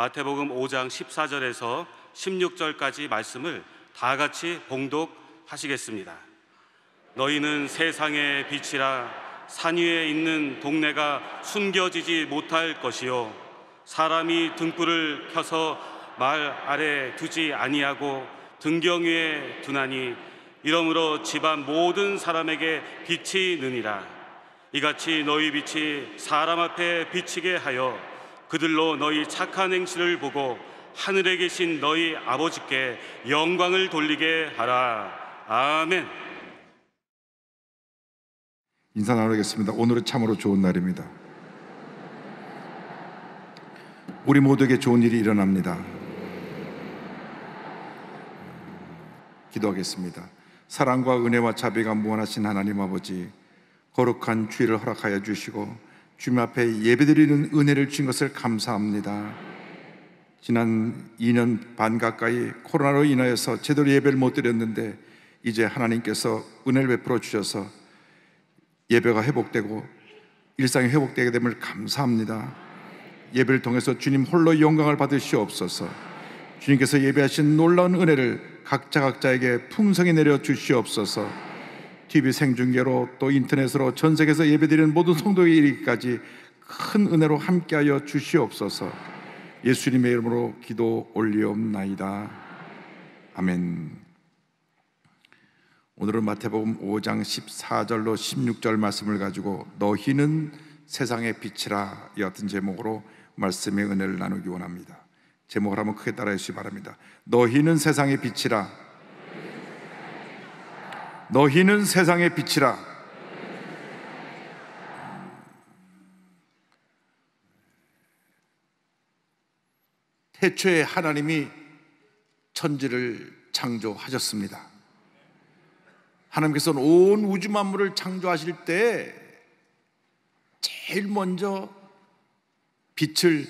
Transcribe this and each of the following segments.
마태복음 5장 14절에서 16절까지 말씀을 다 같이 봉독하시겠습니다. 너희는 세상의 빛이라 산 위에 있는 동네가 숨겨지지 못할 것이요 사람이 등불을 켜서 말 아래 두지 아니하고 등경 위에 두나니 이러므로 집안 모든 사람에게 빛이 느니라 이같이 너희 빛이 사람 앞에 비치게 하여 그들로 너희 착한 행실을 보고 하늘에 계신 너희 아버지께 영광을 돌리게 하라. 아멘. 인사 나누겠습니다. 오늘은 참으로 좋은 날입니다. 우리 모두에게 좋은 일이 일어납니다. 기도하겠습니다. 사랑과 은혜와 자비가 무한하신 하나님 아버지, 거룩한 주의를 허락하여 주시고 주님 앞에 예배드리는 은혜를 주신 것을 감사합니다. 지난 2년 반 가까이 코로나로 인하여서 제대로 예배를 못 드렸는데 이제 하나님께서 은혜를 베풀어 주셔서 예배가 회복되고 일상이 회복되게 됨을 감사합니다. 예배를 통해서 주님 홀로 영광을 받으시옵소서. 주님께서 예배하신 놀라운 은혜를 각자 각자에게 풍성히 내려 주시옵소서. TV 생중계로 또 인터넷으로 전 세계에서 예배드리는 모든 성도의일기까지큰 은혜로 함께하여 주시옵소서. 예수님의 이름으로 기도 올리옵나이다. 아멘. 오늘은 마태복음 5장 14절로 16절 말씀을 가지고 너희는 세상의 빛이라 여튼 제목으로 말씀의 은혜를 나누기 원합니다. 제목을 한번 크게 따라해 주시기 바랍니다. 너희는 세상의 빛이라 너희는 세상의 빛이라. 태초에 하나님이 천지를 창조하셨습니다. 하나님께서는 온 우주 만물을 창조하실 때 제일 먼저 빛을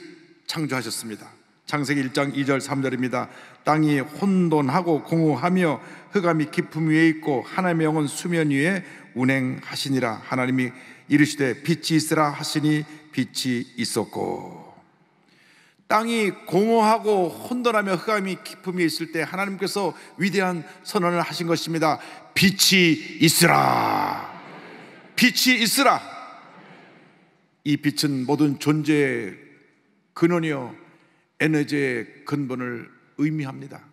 창조하셨습니다. 창세기 1장 2절 3절입니다. 땅이 혼돈하고 공허하며 흑암이 깊음 위에 있고 하나님의 영은 수면 위에 운행하시니라 하나님이 이르시되 빛이 있으라 하시니 빛이 있었고 땅이 공허하고 혼돈하며 흑암이 깊음이 있을 때 하나님께서 위대한 선언을 하신 것입니다. 빛이 있으라. 빛이 있으라. 이 빛은 모든 존재의 근원이요 에너지의 근본을 의미합니다.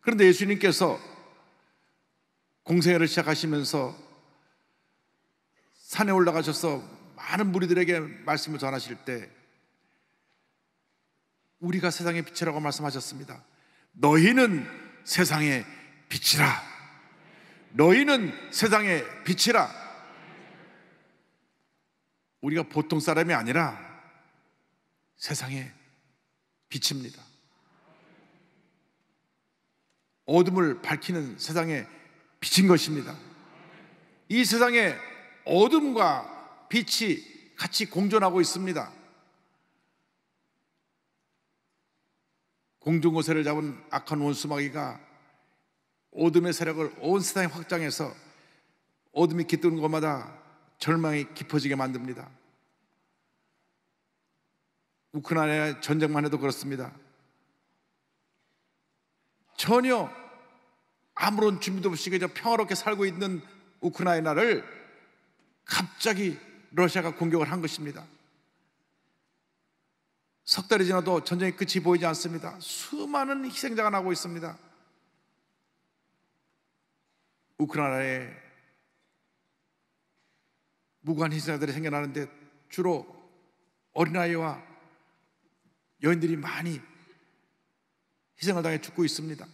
그런데 예수님께서 공생회를 시작하시면서 산에 올라가셔서 많은 무리들에게 말씀을 전하실 때 우리가 세상의 빛이라고 말씀하셨습니다. 너희는 세상의 빛이라. 너희는 세상의 빛이라. 우리가 보통 사람이 아니라 세상의 빛입니다. 어둠을 밝히는 세상에 빛인 것입니다. 이 세상에 어둠과 빛이 같이 공존하고 있습니다. 공중고세를 잡은 악한 원수마귀가 어둠의 세력을 온 세상에 확장해서 어둠이 깃드는 곳마다 절망이 깊어지게 만듭니다. 우크라이나 전쟁만 해도 그렇습니다. 전혀 아무런 준비도 없이 그냥 평화롭게 살고 있는 우크라이나를 갑자기 러시아가 공격을 한 것입니다. 석 달이 지나도 전쟁의 끝이 보이지 않습니다. 수많은 희생자가 나고 있습니다. 우크라이나에 무고한 희생자들이 생겨나는데 주로 어린아이와 여인들이 많이 희생을 당해 죽고 있습니다.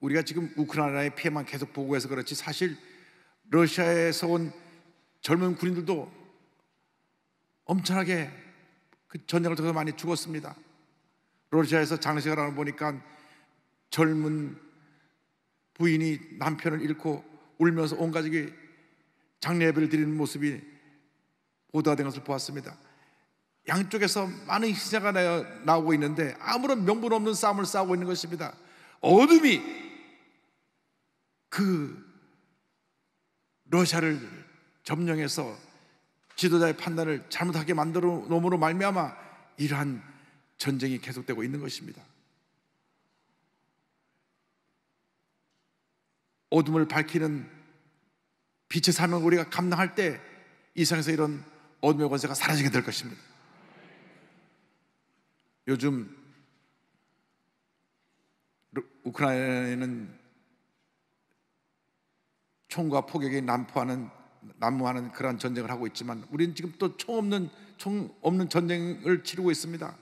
우리가 지금 우크라이나의 피해만 계속 보고 해서 그렇지 사실 러시아에서 온 젊은 군인들도 엄청나게 그 전쟁을 통해서 많이 죽었습니다. 러시아에서 장식을 하는 보니까 젊은 부인이 남편을 잃고 울면서 온 가족이 장례 예배를 드리는 모습이 보도가 된 것을 보았습니다. 양쪽에서 많은 희생자가 나오고 있는데 아무런 명분 없는 싸움을 싸우고 있는 것입니다. 어둠이 그 러시아를 점령해서 지도자의 판단을 잘못하게 만들어 놓음으로 말미암아 이러한 전쟁이 계속되고 있는 것입니다. 어둠을 밝히는 빛의 사명을 우리가 감당할 때 이 세상에서 이런 어둠의 권세가 사라지게 될 것입니다. 요즘 우크라이나는 총과 폭격이 난포하는 난무하는 그러한 전쟁을 하고 있지만 우리는 지금 또 총 없는 총 없는 전쟁을 치르고 있습니다.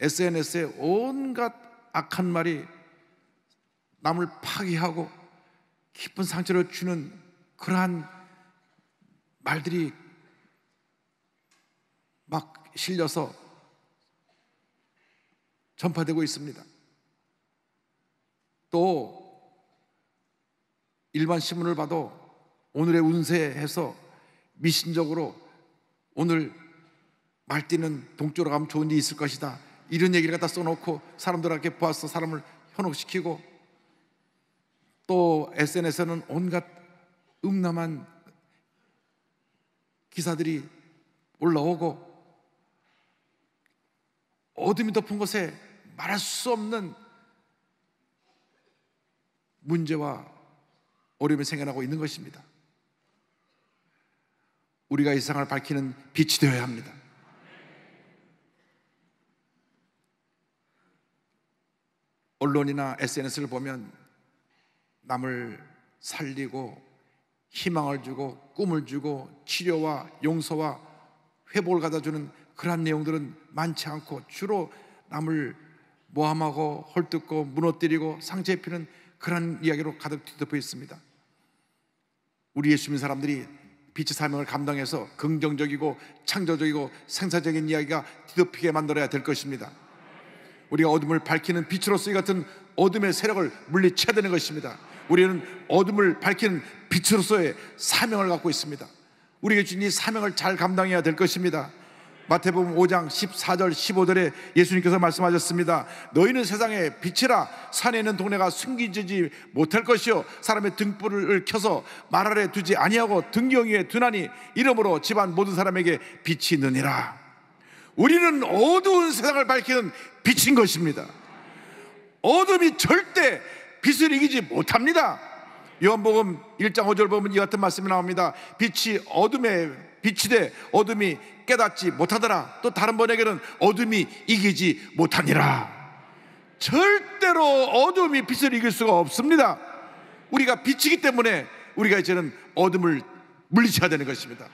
SNS에 온갖 악한 말이 남을 파괴하고 깊은 상처를 주는 그러한 말들이 막 실려서 전파되고 있습니다. 또 일반 신문을 봐도 오늘의 운세에서 미신적으로 오늘 말뛰는 동쪽으로 가면 좋은 일이 있을 것이다. 이런 얘기를 갖다 써놓고 사람들한테 보아서 사람을 현혹시키고 또 SNS에는 온갖 음남한 기사들이 올라오고 어둠이 덮은 곳에 말할 수 없는 문제와 어려움이 생겨나고 있는 것입니다. 우리가 이 세상을 밝히는 빛이 되어야 합니다. 언론이나 SNS를 보면 남을 살리고 희망을 주고 꿈을 주고 치료와 용서와 회복을 갖다주는 그러한 내용들은 많지 않고 주로 남을 모함하고 헐뜯고 무너뜨리고 상처 입히는 그런 이야기로 가득 뒤덮여 있습니다. 우리 예수님 사람들이 빛의 사명을 감당해서 긍정적이고 창조적이고 생사적인 이야기가 뒤덮이게 만들어야 될 것입니다. 우리가 어둠을 밝히는 빛으로서 이 같은 어둠의 세력을 물리쳐야 되는 것입니다. 우리는 어둠을 밝히는 빛으로서의 사명을 갖고 있습니다. 우리의 주님 사명을 잘 감당해야 될 것입니다. 마태복음 5장 14절 15절에 예수님께서 말씀하셨습니다. 너희는 세상의 빛이라 산에 있는 동네가 숨기지 못할 것이요 사람의 등불을 켜서 말 아래 두지 아니하고 등경 위에 두나니 이름으로 집안 모든 사람에게 빛이 느니라. 우리는 어두운 세상을 밝히는 빛인 것입니다. 어둠이 절대 빛을 이기지 못합니다. 요한복음 1장 5절 보면 이 같은 말씀이 나옵니다. 빛이 어둠에 빛이 되 어둠이 깨닫지 못하더라. 또 다른 번에게는 어둠이 이기지 못하니라. 절대로 어둠이 빛을 이길 수가 없습니다. 우리가 빛이기 때문에 우리가 이제는 어둠을 물리쳐야 되는 것입니다.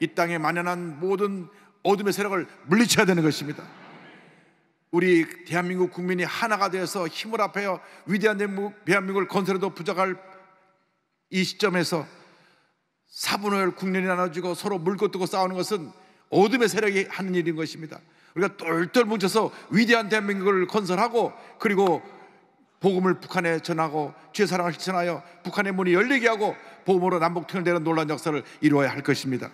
이 땅에 만연한 모든 어둠의 세력을 물리쳐야 되는 것입니다. 우리 대한민국 국민이 하나가 되어서 힘을 합하여 위대한 대한민국을 건설해도 부족할 이 시점에서 사분을 국면이나눠지고 서로 물고 뜨고 싸우는 것은 어둠의 세력이 하는 일인 것입니다. 우리가 똘똘 뭉쳐서 위대한 대한민국을 건설하고 그리고 복음을 북한에 전하고 죄 사랑을 실천하여 북한의 문이 열리게 하고 복음으로 남북 통일되는 놀라운 역사를 이루어야 할 것입니다.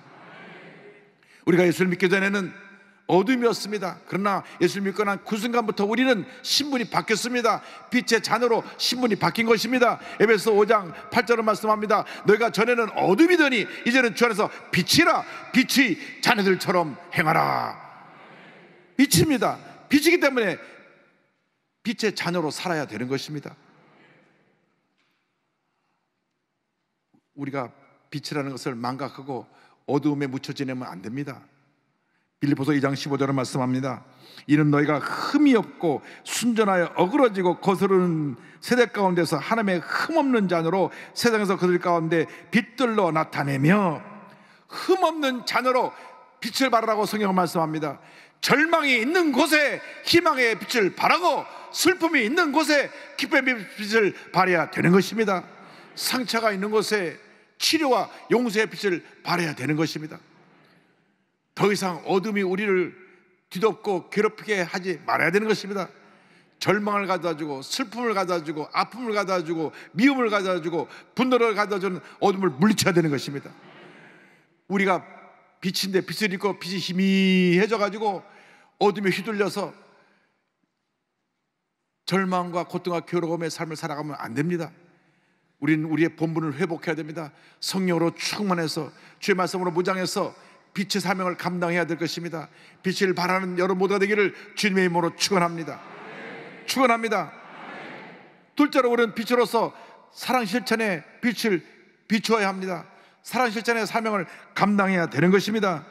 우리가 예수를 믿기 전에는 어둠이었습니다. 그러나 예수 믿고 난 그 순간부터 우리는 신분이 바뀌었습니다. 빛의 자녀로 신분이 바뀐 것입니다. 에베소 5장 8절을 말씀합니다. 너희가 전에는 어둠이더니 이제는 주 안에서 빛이라 빛이 자녀들처럼 행하라. 빛입니다. 빛이기 때문에 빛의 자녀로 살아야 되는 것입니다. 우리가 빛이라는 것을 망각하고 어두움에 묻혀 지내면 안 됩니다. 빌리포서 2장 15절은 말씀합니다. 이는 너희가 흠이 없고 순전하여 어그러지고 거스르는 세대 가운데서 하나님의 흠없는 자녀로 세상에서 그들 가운데 빛들로 나타내며 흠없는 자녀로 빛을 발하라고 성경은 말씀합니다. 절망이 있는 곳에 희망의 빛을 발하고 슬픔이 있는 곳에 기쁨의 빛을 발해야 되는 것입니다. 상처가 있는 곳에 치료와 용서의 빛을 발해야 되는 것입니다. 더 이상 어둠이 우리를 뒤덮고 괴롭히게 하지 말아야 되는 것입니다. 절망을 가져주고 슬픔을 가져주고 아픔을 가져주고 미움을 가져주고 분노를 가져주는 어둠을 물리쳐야 되는 것입니다. 우리가 빛인데 빛을 잃고 빛이 희미해져 가지고 어둠에 휘둘려서 절망과 고통과 괴로움의 삶을 살아가면 안 됩니다. 우리는 우리의 본분을 회복해야 됩니다. 성령으로 충만해서 주의 말씀으로 무장해서 빛의 사명을 감당해야 될 것입니다. 빛을 바라는 여러분 모두가 되기를 주님의 이름으로 축원합니다. 축원합니다. 둘째로 우리는 빛으로서 사랑 실천의 빛을 비추어야 합니다. 사랑 실천의 사명을 감당해야 되는 것입니다.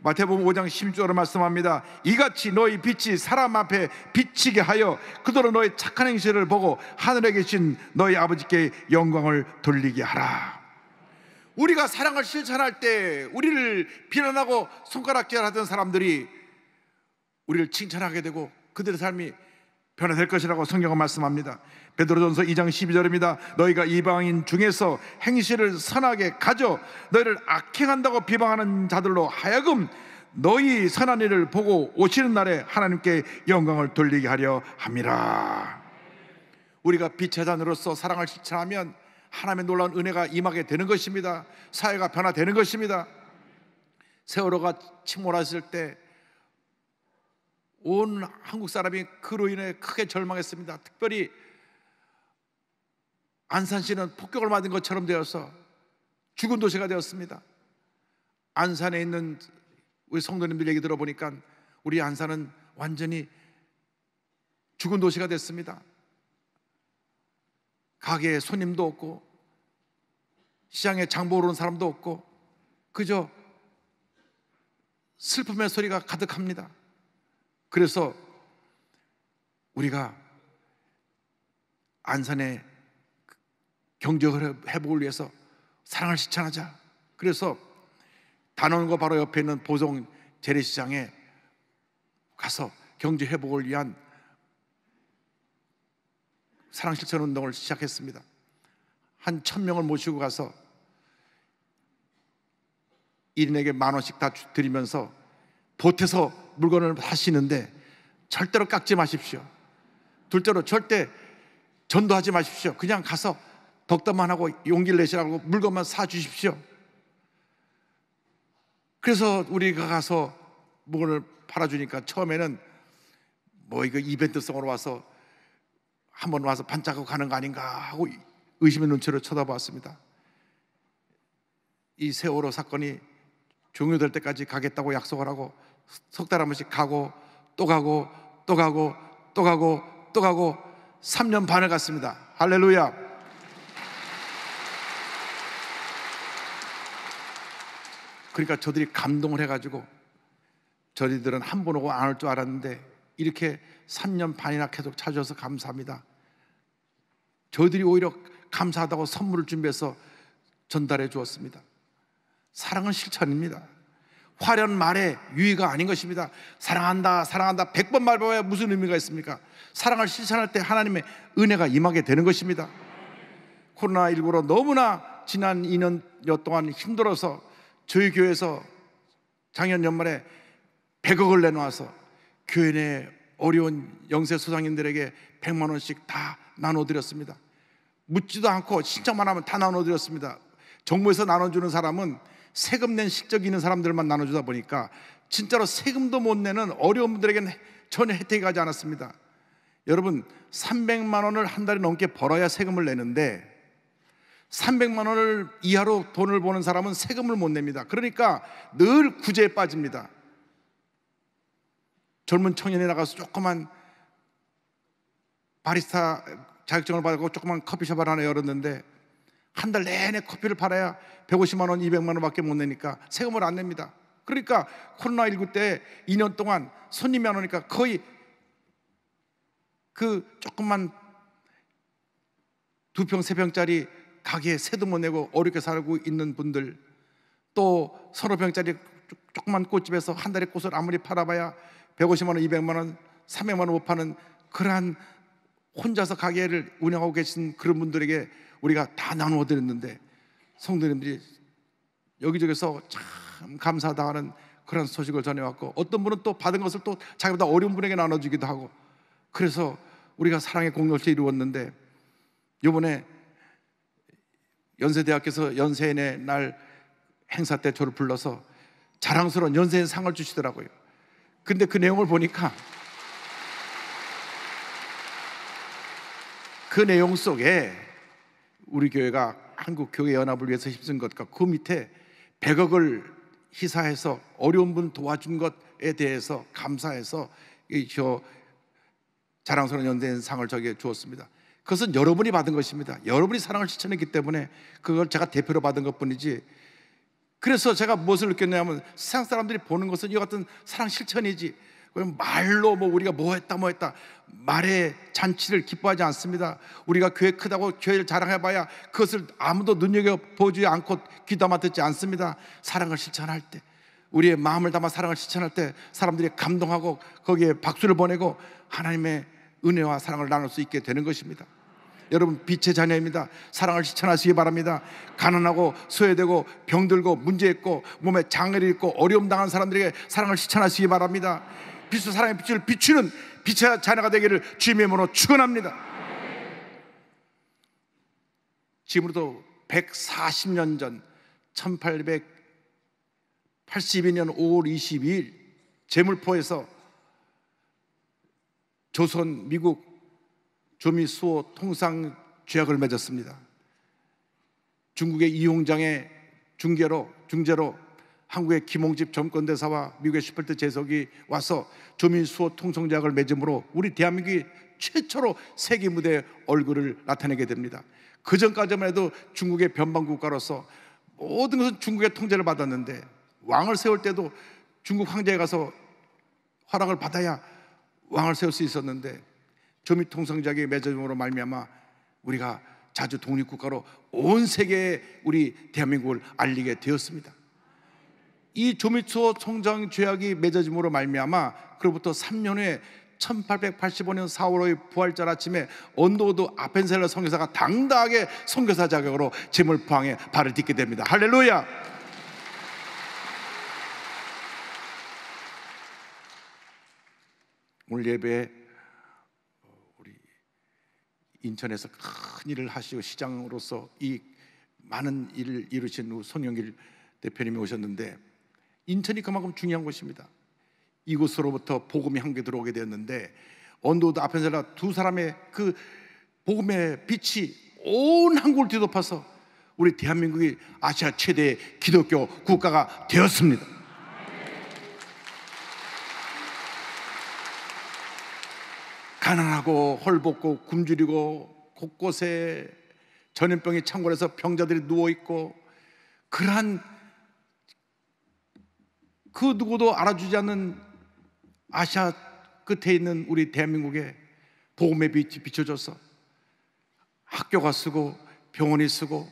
마태복음 5장 16절을 말씀합니다. 이같이 너희 빛이 사람 앞에 비치게 하여 그들은 너희 착한 행실을 보고 하늘에 계신 너희 아버지께 영광을 돌리게 하라. 우리가 사랑을 실천할 때 우리를 비난하고 손가락질하던 사람들이 우리를 칭찬하게 되고 그들의 삶이 변화될 것이라고 성경은 말씀합니다. 베드로전서 2장 12절입니다. 너희가 이방인 중에서 행실을 선하게 가져 너희를 악행한다고 비방하는 자들로 하여금 너희 선한 일을 보고 오시는 날에 하나님께 영광을 돌리게 하려 함이라. 우리가 빛의 잔으로서 사랑을 실천하면 하나님의 놀라운 은혜가 임하게 되는 것입니다. 사회가 변화되는 것입니다. 세월호가 침몰했을 때 온 한국 사람이 그로 인해 크게 절망했습니다. 특별히 안산시는 폭격을 맞은 것처럼 되어서 죽은 도시가 되었습니다. 안산에 있는 우리 성도님들 얘기 들어보니까 우리 안산은 완전히 죽은 도시가 됐습니다. 가게에 손님도 없고 시장에 장보러 는 사람도 없고 그저 슬픔의 소리가 가득합니다. 그래서 우리가 안산의 경제를 회복을 위해서 사랑을 실천하자. 그래서 단원과 바로 옆에 있는 보성 재래시장에 가서 경제 회복을 위한 사랑 실천 운동을 시작했습니다. 한 천명을 모시고 가서 1인에게 만 원씩 다 드리면서 보태서 물건을 사시는데 절대로 깎지 마십시오. 둘째로 절대 전도하지 마십시오. 그냥 가서 덕담만 하고 용기를 내시라고 물건만 사 주십시오. 그래서 우리가 가서 물건을 팔아주니까 처음에는 뭐 이거 이벤트성으로 와서 한번 와서 반짝하고 가는 거 아닌가 하고 의심의 눈치로 쳐다봤습니다. 이 세월호 사건이 종료될 때까지 가겠다고 약속을 하고 석 달 한 번씩 가고 또 가고 또 가고 또 가고 또 가고 3년 반을 갔습니다. 할렐루야. 그러니까 저들이 감동을 해가지고 저희들은 한 번 오고 안 올 줄 알았는데 이렇게 3년 반이나 계속 찾아줘서 감사합니다. 저희들이 오히려 감사하다고 선물을 준비해서 전달해 주었습니다. 사랑은 실천입니다. 화련 말에 유의가 아닌 것입니다. 사랑한다, 사랑한다, 1번 0 0 말해봐야 무슨 의미가 있습니까? 사랑을 실천할 때 하나님의 은혜가 임하게 되는 것입니다. 코로나19로 너무나 지난 2년여 동안 힘들어서 저희 교회에서 작년 연말에 100억을 내놓아서 교회 내 어려운 영세 소장님들에게 100만 원씩 다 나눠드렸습니다. 묻지도 않고 신청만 하면 다 나눠드렸습니다. 정부에서 나눠주는 사람은 세금 낸 실적이 있는 사람들만 나눠주다 보니까 진짜로 세금도 못 내는 어려운 분들에게는 전혀 혜택이 가지 않았습니다. 여러분, 300만 원을 한 달이 넘게 벌어야 세금을 내는데 300만 원을 이하로 돈을 버는 사람은 세금을 못 냅니다. 그러니까 늘 구제에 빠집니다. 젊은 청년이 나가서 조그만 바리스타 자격증을 받고 조그만 커피숍을 하나 열었는데 한 달 내내 커피를 팔아야 150만 원, 200만 원밖에 못 내니까 세금을 안 냅니다. 그러니까 코로나19 때 2년 동안 손님이 안 오니까 거의 그조그만두 평, 세 평짜리 가게에 세도 못 내고 어렵게 살고 있는 분들 또 서너 평짜리 조그만 꽃집에서 한 달에 꽃을 아무리 팔아봐야 150만 원, 200만 원, 300만 원못 파는 그러한 혼자서 가게를 운영하고 계신 그런 분들에게 우리가 다 나누어 드렸는데 성도님들이 여기저기서 참 감사하다는 그런 소식을 전해왔고 어떤 분은 또 받은 것을 또 자기보다 어려운 분에게 나눠주기도 하고 그래서 우리가 사랑의 공동체 이루었는데 요번에 연세대학교에서 연세인의 날 행사 때 저를 불러서 자랑스러운 연세인 상을 주시더라고요. 근데 그 내용을 보니까 그 내용 속에 우리 교회가 한국 교회 연합을 위해서 힘쓴 것과 그 밑에 100억을 희사해서 어려운 분 도와준 것에 대해서 감사해서 저 자랑스러운 연대인 상을 저기에 주었습니다. 그것은 여러분이 받은 것입니다. 여러분이 사랑을 실천했기 때문에 그걸 제가 대표로 받은 것뿐이지 그래서 제가 무엇을 느꼈냐면 세상 사람들이 보는 것은 이와 같은 사랑 실천이지. 말로 뭐 우리가 뭐 했다 뭐 했다 말에 잔치를 기뻐하지 않습니다. 우리가 교회 크다고 교회를 자랑해봐야 그것을 아무도 눈여겨 보지 않고 귀담아 듣지 않습니다. 사랑을 실천할 때 우리의 마음을 담아 사랑을 실천할 때 사람들이 감동하고 거기에 박수를 보내고 하나님의 은혜와 사랑을 나눌 수 있게 되는 것입니다. 여러분 빛의 자녀입니다. 사랑을 실천하시기 바랍니다. 가난하고 소외되고 병들고 문제있고 몸에 장애를 입고 어려움 당한 사람들에게 사랑을 실천하시기 바랍니다. 빛의 사랑의 빛을 비추는 빛의 자녀가 되기를 주님의 이름으로 축원합니다. 지금으로도 140년 전 1882년 5월 22일 제물포에서 조선 미국 조미수호 통상 죄악을 맺었습니다. 중국의 이용장의 중계로 중재로 한국의 김홍집 정권대사와 미국의 시펄트 재석이 와서 조민수호 통성작을 맺음으로 우리 대한민국이 최초로 세계 무대에 얼굴을 나타내게 됩니다. 그 전까지만 해도 중국의 변방국가로서 모든 것은 중국의 통제를 받았는데 왕을 세울 때도 중국 황제에 가서 허락을 받아야 왕을 세울 수 있었는데 조미 통상적인 매점으로 말미암아 우리가 자주 독립국가로 온 세계에 우리 대한민국을 알리게 되었습니다. 이 조미초 총장 죄악이 맺어짐으로 말미암아 그로부터 3년 후에 1885년 4월의 부활절 아침에 언더우드 아펜셀러 선교사가 당당하게 선교사 자격으로 짐을 포항에 발을 딛게 됩니다. 할렐루야! 오늘 예배에 인천에서 큰 일을 하시고 시장으로서 이 많은 일을 이루신 후 손영길 대표님이 오셨는데 인천이 그만큼 중요한 곳입니다. 이곳으로부터 복음이 한 개 들어오게 되었는데 언도도 앞에 펜셀두 사람의 그 복음의 빛이 온 한국을 뒤덮어서 우리 대한민국이 아시아 최대의 기독교 국가가 되었습니다. 가난하고 헐벗고 굶주리고 곳곳에 전염병이 창궐해서 병자들이 누워 있고 그러한 그 누구도 알아주지 않는 아시아 끝에 있는 우리 대한민국에 보험의 빛이 비춰져서 학교가 쓰고 병원이 쓰고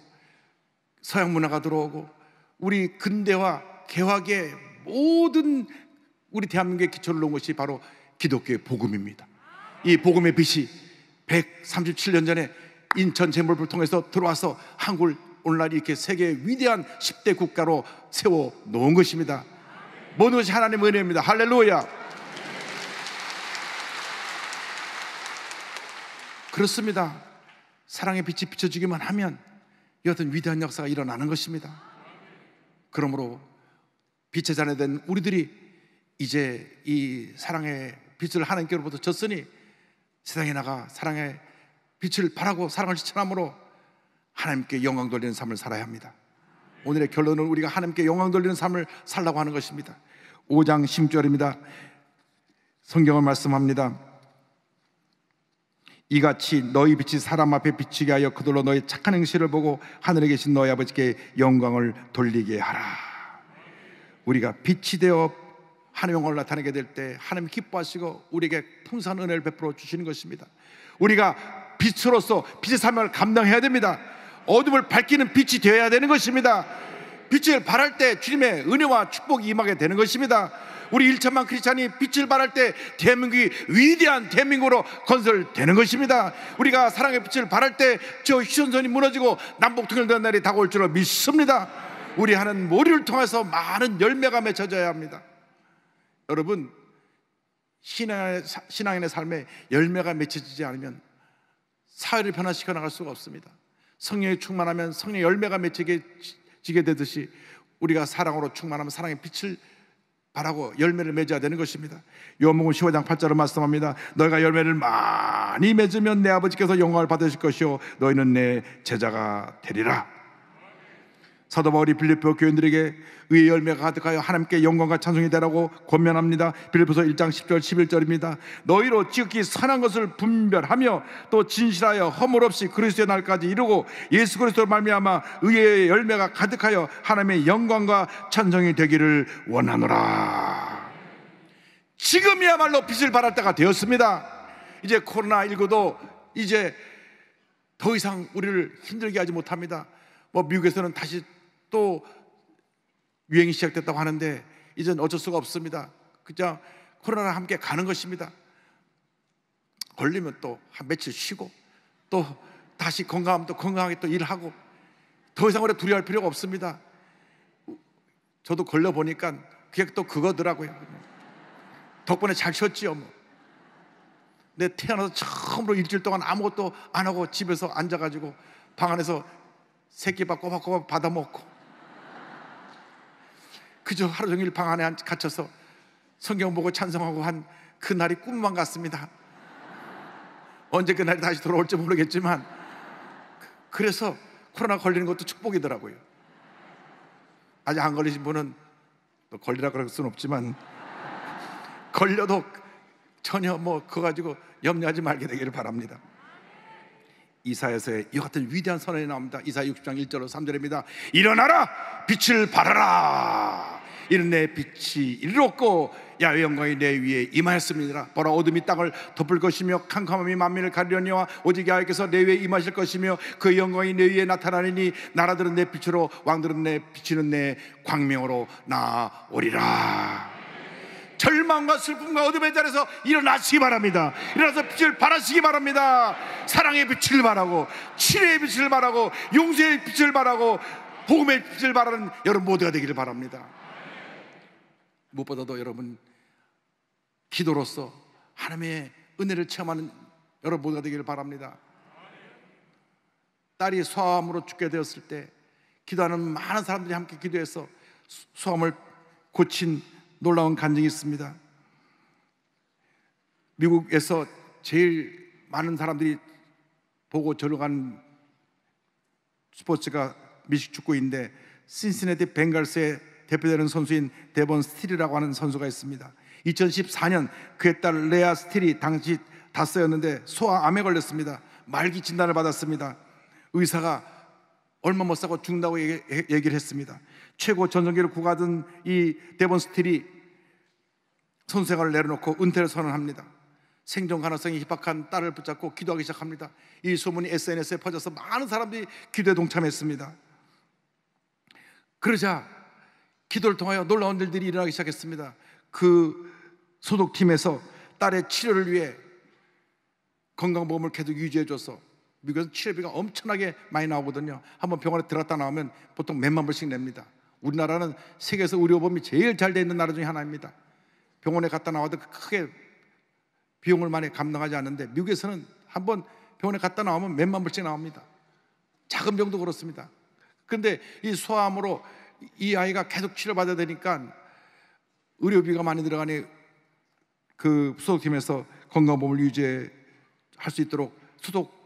서양 문화가 들어오고 우리 근대화개화계 모든 우리 대한민국의 기초를 놓은 것이 바로 기독교의 복음입니다. 이 복음의 빛이 137년 전에 인천 재물을 통해서 들어와서 한국을 오늘날 이렇게 세계의 위대한 10대 국가로 세워 놓은 것입니다. 모든 것이 하나님의 은혜입니다. 할렐루야! 그렇습니다. 사랑의 빛이 비춰지기만 하면 여하튼 위대한 역사가 일어나는 것입니다. 그러므로 빛의 자녀된 우리들이 이제 이 사랑의 빛을 하나님께로부터 졌으니 세상에 나가 사랑의 빛을 바라고 사랑을 실천함으로 하나님께 영광 돌리는 삶을 살아야 합니다. 오늘의 결론은 우리가 하나님께 영광 돌리는 삶을 살라고 하는 것입니다. 5장 10절입니다. 성경을 말씀합니다. 이같이 너희 빛이 사람 앞에 비치게 하여 그들로 너희 착한 행실을 보고 하늘에 계신 너희 아버지께 영광을 돌리게 하라. 우리가 빛이 되어 하나님 영광을 나타내게 될 때 하나님 기뻐하시고 우리에게 풍성 은혜를 베풀어 주시는 것입니다. 우리가 빛으로서 빛의 사명을 감당해야 됩니다. 어둠을 밝히는 빛이 되어야 되는 것입니다. 빛을 발할 때 주님의 은혜와 축복이 임하게 되는 것입니다. 우리 1천만 크리스찬이 빛을 발할 때 대한민국이 위대한 대한민국으로 건설되는 것입니다. 우리가 사랑의 빛을 발할 때저 휴전선이 무너지고 남북 통일된 날이 다가올 줄로 믿습니다. 우리 하는 모리를 통해서 많은 열매가 맺혀져야 합니다. 여러분 신앙의, 신앙인의 삶에 열매가 맺혀지지 않으면 사회를 변화시켜 나갈 수가 없습니다. 성령이 충만하면 성령 열매가 맺혀지게 되듯이 우리가 사랑으로 충만하면 사랑의 빛을 바라고 열매를 맺어야 되는 것입니다. 요한복 15장 8절을 말씀합니다. 너희가 열매를 많이 맺으면 내 아버지께서 영광을 받으실 것이요 너희는 내 제자가 되리라. 사도 바울이 빌립보 교인들에게 의의 열매가 가득하여 하나님께 영광과 찬송이 되라고 권면합니다. 빌립보서 1장 10절 11절입니다. 너희로 지극히 선한 것을 분별하며 또 진실하여 허물 없이 그리스도의 날까지 이루고 예수 그리스도로 말미암아 의의 열매가 가득하여 하나님의 영광과 찬송이 되기를 원하노라. 지금이야말로 빛을 발할 때가 되었습니다. 이제 코로나19도 이제 더 이상 우리를 힘들게 하지 못합니다. 뭐 미국에서는 다시 또 유행이 시작됐다고 하는데 이젠 어쩔 수가 없습니다. 그저 코로나랑 함께 가는 것입니다. 걸리면 또 한 며칠 쉬고 또 다시 건강하면 또 건강하게 또 일하고 더 이상 우리 두려워할 필요가 없습니다. 저도 걸려보니까 그게 또 그거더라고요. 덕분에 잘 쉬었지요. 뭐. 내 태어나서 처음으로 일주일 동안 아무것도 안 하고 집에서 앉아가지고 방 안에서 새끼밥 꼬박꼬박 받아먹고 그저 하루 종일 방 안에 갇혀서 성경 보고 찬성하고 한 그날이 꿈만 같습니다. 언제 그날이 다시 돌아올지 모르겠지만 그, 그래서 코로나 걸리는 것도 축복이더라고요. 아직 안 걸리신 분은 또 걸리라 그럴 수는 없지만 걸려도 전혀 뭐 그거 가지고 염려하지 말게 되기를 바랍니다. 이사에서의 이와 같은 위대한 선언이 나옵니다. 이사 60장 1절로 3절입니다. 일어나라 빛을 발하라. 이는 내 빛이 이르렀고 야외 영광이 내 위에 임하였습니다. 보라 어둠이 땅을 덮을 것이며 캄캄함이 만민을 가리려니와 오직 야외께서 내 위에 임하실 것이며 그 영광이 내 위에 나타나리니 나라들은 내 빛으로 왕들은 내 빛이는 내 광명으로 나오리라. 절망과 슬픔과 어둠의 자리에서 일어나시기 바랍니다. 일어나서 빛을 바라시기 바랍니다. 사랑의 빛을 바라고 치료의 빛을 바라고 용서의 빛을 바라고 복음의 빛을 바라는 여러분 모두가 되기를 바랍니다. 무엇보다도 여러분 기도로서 하나님의 은혜를 체험하는 여러분 모두가 되기를 바랍니다. 딸이 소아암으로 죽게 되었을 때 기도하는 많은 사람들이 함께 기도해서 소아암을 고친 놀라운 간증이 있습니다. 미국에서 제일 많은 사람들이 보고 저러 간 스포츠가 미식축구인데 신시내티 벵갈스의 대표되는 선수인 데본 스틸이라고 하는 선수가 있습니다. 2014년 그의 딸 레아 스틸이 당시 다스였는데 소아암에 걸렸습니다. 말기 진단을 받았습니다. 의사가 얼마 못 사고 죽는다고 얘기, 얘기를 했습니다. 최고 전성기를 구가던 이 데본 스틸이 선생활을 내려놓고 은퇴를 선언합니다. 생존 가능성이 희박한 딸을 붙잡고 기도하기 시작합니다. 이 소문이 SNS에 퍼져서 많은 사람들이 기도에 동참했습니다. 그러자 기도를 통하여 놀라운 일들이 일어나기 시작했습니다. 그 소독팀에서 딸의 치료를 위해 건강보험을 계속 유지해줘서 미국에서 치료비가 엄청나게 많이 나오거든요. 한번 병원에 들어갔다 나오면 보통 몇만 불씩 냅니다. 우리나라는 세계에서 의료보험이 제일 잘 돼 있는 나라 중에 하나입니다. 병원에 갔다 나와도 크게 비용을 많이 감당하지 않는데 미국에서는 한번 병원에 갔다 나오면 몇만 불씩 나옵니다. 작은 병도 그렇습니다. 근데 이 소아암으로 이 아이가 계속 치료받아야 되니까 의료비가 많이 들어가니 그 소속팀에서 건강보험을 유지할 수 있도록 수속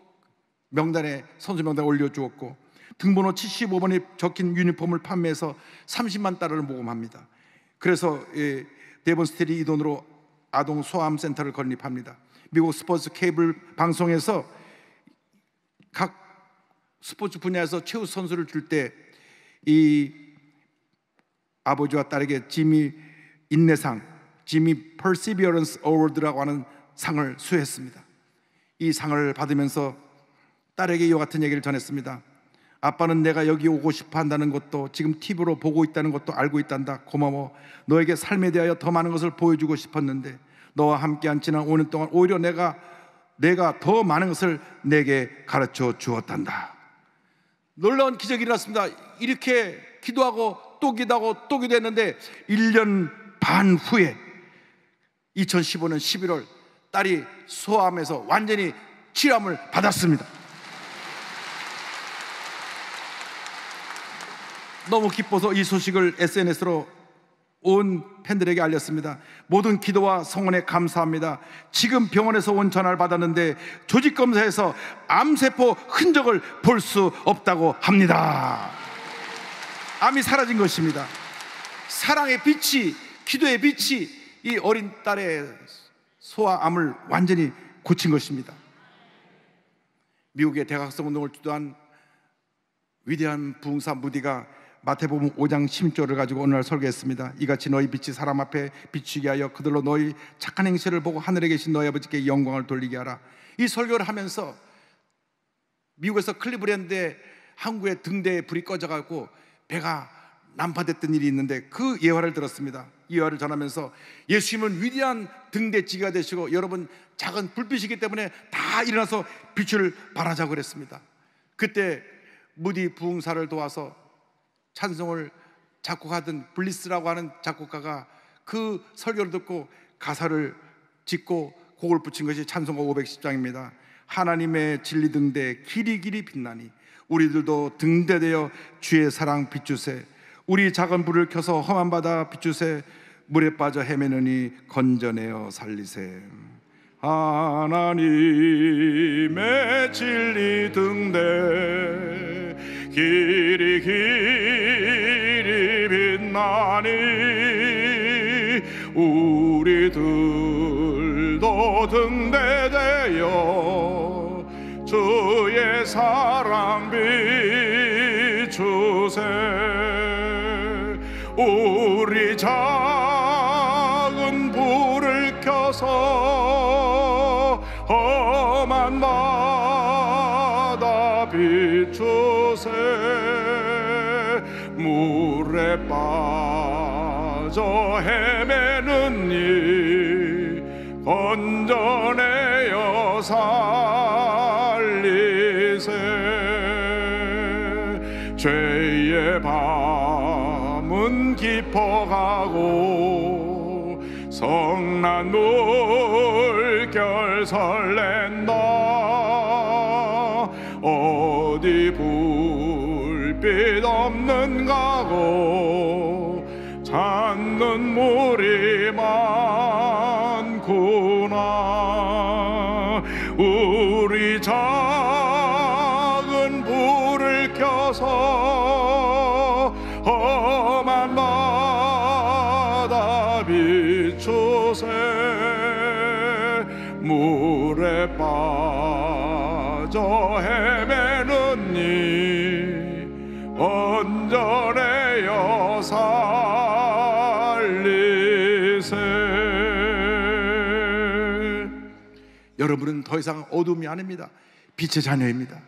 명단에 선수 명단에 올려주었고 등번호 7 5번이 적힌 유니폼을 판매해서 30만 달러를 모금합니다. 그래서 예, 데본 스테리이 돈으로 아동 소아암 센터를 건립합니다. 미국 스포츠 케이블 방송에서 각 스포츠 분야에서 최우 선수를 줄때이 아버지와 딸에게 지미 인내상, 지미 Perseverance Award라고 하는 상을 수여했습니다. 이 상을 받으면서 딸에게 이와 같은 얘기를 전했습니다. 아빠는 내가 여기 오고 싶어 한다는 것도 지금 TV로 보고 있다는 것도 알고 있단다. 고마워. 너에게 삶에 대하여 더 많은 것을 보여주고 싶었는데 너와 함께한 지난 5년 동안 오히려 내가 내가 더 많은 것을 내게 가르쳐 주었단다. 놀라운 기적이 일어났습니다. 이렇게 기도하고 헛똑이다고 헛똑이도 는데 1년 반 후에 2015년 11월 딸이 소아암에서 완전히 치료함을 받았습니다. 너무 기뻐서 이 소식을 SNS로 온 팬들에게 알렸습니다. 모든 기도와 성원에 감사합니다. 지금 병원에서 온 전화를 받았는데 조직 검사에서 암세포 흔적을 볼 수 없다고 합니다. 암이 사라진 것입니다. 사랑의 빛이, 기도의 빛이 이 어린 딸의 소아암을 완전히 고친 것입니다. 미국의 대각성 운동을 주도한 위대한 부흥사 무디가 마태복음 5장 16절을 가지고 오늘 설교했습니다. 이같이 너희 빛이 사람 앞에 비추게 하여 그들로 너희 착한 행실을 보고 하늘에 계신 너희 아버지께 영광을 돌리게 하라. 이 설교를 하면서 미국에서 클리브랜드에 한국의 등대에 불이 꺼져갖고 배가 난파됐던 일이 있는데 그 예화를 들었습니다. 이 예화를 전하면서 예수님은 위대한 등대지가 되시고 여러분 작은 불빛이기 때문에 다 일어나서 빛을 발하자고 그랬습니다. 그때 무디 부흥사를 도와서 찬송을 작곡하던 블리스라고 하는 작곡가가 그 설교를 듣고 가사를 짓고 곡을 붙인 것이 찬송가 510장입니다. 하나님의 진리 등대 길이 길이 빛나니 우리들도 등대되어 주의 사랑 빛주세 우리 작은 불을 켜서 험한 바다 빛주세 물에 빠져 헤매느니 건져내어 살리세 하나님의 진리 등대 길이 길이 빛나니 우리들도 등대되어 사랑 비추세 우리 작은 불을 켜서 험한 바다 비추세 물에 빠져 헤매는 이건전의여사 죄의 밤은 깊어가고 성난 물결 설레 세 여러분은 더 이상 어둠이 아닙니다. 빛의 자녀입니다.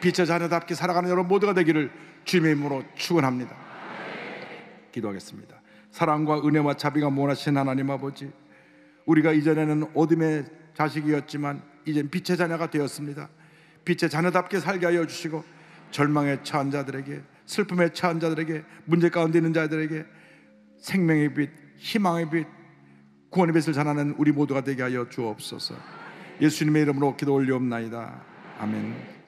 빛의 자녀답게 살아가는 여러분 모두가 되기를 주님의 이름으로 축원합니다. 기도하겠습니다. 사랑과 은혜와 자비가 모나신 하나님 아버지, 우리가 이전에는 어둠의 자식이었지만 이젠 빛의 자녀가 되었습니다. 빛의 자녀답게 살게 하여 주시고 절망에 처한 자들에게 슬픔에 처한 자들에게 문제 가운데 있는 자들에게 생명의 빛 희망의 빛, 구원의 빛을 전하는 우리 모두가 되게 하여 주옵소서. 예수님의 이름으로 기도 올리옵나이다. 아멘.